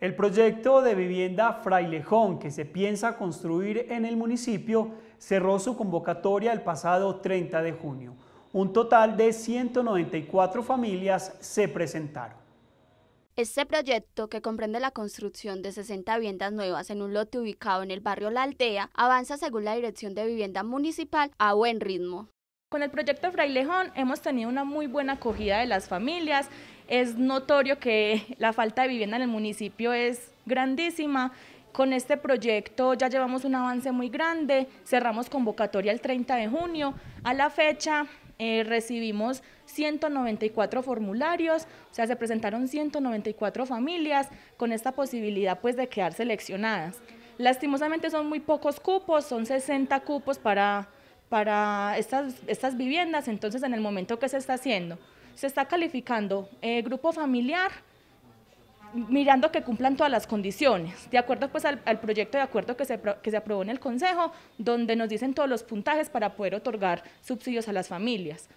El proyecto de vivienda Frailejón que se piensa construir en el municipio cerró su convocatoria el pasado 30 de junio. Un total de 194 familias se presentaron. Este proyecto, que comprende la construcción de 60 viviendas nuevas en un lote ubicado en el barrio La Aldea, avanza según la Dirección de Vivienda Municipal a buen ritmo. Con el proyecto Frailejón hemos tenido una muy buena acogida de las familias es notorio que la falta de vivienda en el municipio es grandísima. Con este proyecto ya llevamos un avance muy grande, cerramos convocatoria el 30 de junio. A la fecha eh, recibimos 194 formularios, o sea, se presentaron 194 familias con esta posibilidad pues de quedar seleccionadas. Lastimosamente son muy pocos cupos, son 60 cupos para, estas, estas viviendas, entonces en el momento que se está haciendo se está calificando eh, grupo familiar mirando que cumplan todas las condiciones, de acuerdo pues al, proyecto de acuerdo que se, aprobó en el Consejo, donde nos dicen todos los puntajes para poder otorgar subsidios a las familias.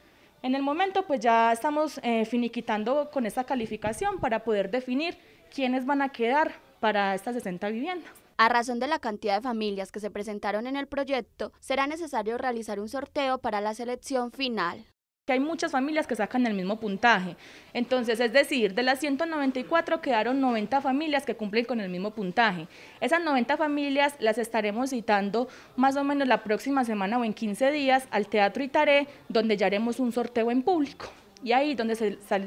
En el momento pues ya estamos eh, finiquitando con esta calificación para poder definir quiénes van a quedar para estas 60 viviendas. A razón de la cantidad de familias que se presentaron en el proyecto, será necesario realizar un sorteo para la selección final hay muchas familias que sacan el mismo puntaje. Entonces, es decir, de las 194 quedaron 90 familias que cumplen con el mismo puntaje. Esas 90 familias las estaremos citando más o menos la próxima semana o en 15 días al Teatro Itaré, donde ya haremos un sorteo en público. Y ahí es donde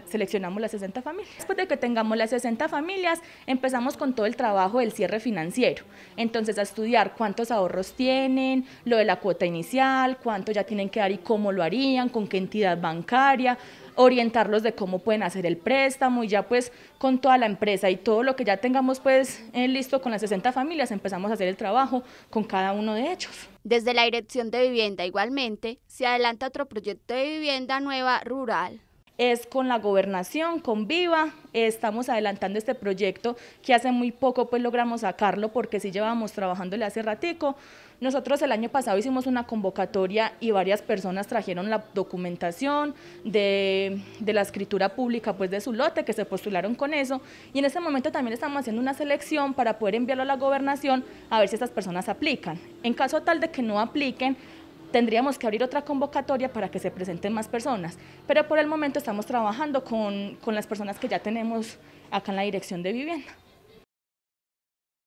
seleccionamos las 60 familias. Después de que tengamos las 60 familias, empezamos con todo el trabajo del cierre financiero. Entonces, a estudiar cuántos ahorros tienen, lo de la cuota inicial, cuánto ya tienen que dar y cómo lo harían, con qué entidad bancaria, orientarlos de cómo pueden hacer el préstamo y ya pues con toda la empresa y todo lo que ya tengamos pues en eh, listo con las 60 familias empezamos a hacer el trabajo con cada uno de ellos. Desde la Dirección de Vivienda igualmente se adelanta otro proyecto de vivienda nueva rural es con la gobernación, con Viva, estamos adelantando este proyecto que hace muy poco pues logramos sacarlo porque sí llevábamos trabajándole hace ratico. Nosotros el año pasado hicimos una convocatoria y varias personas trajeron la documentación de, la escritura pública pues de su lote que se postularon con eso y en este momento también estamos haciendo una selección para poder enviarlo a la gobernación a ver si estas personas aplican. En caso tal de que no apliquen, tendríamos que abrir otra convocatoria para que se presenten más personas, pero por el momento estamos trabajando con, con las personas que ya tenemos acá en la Dirección de Vivienda.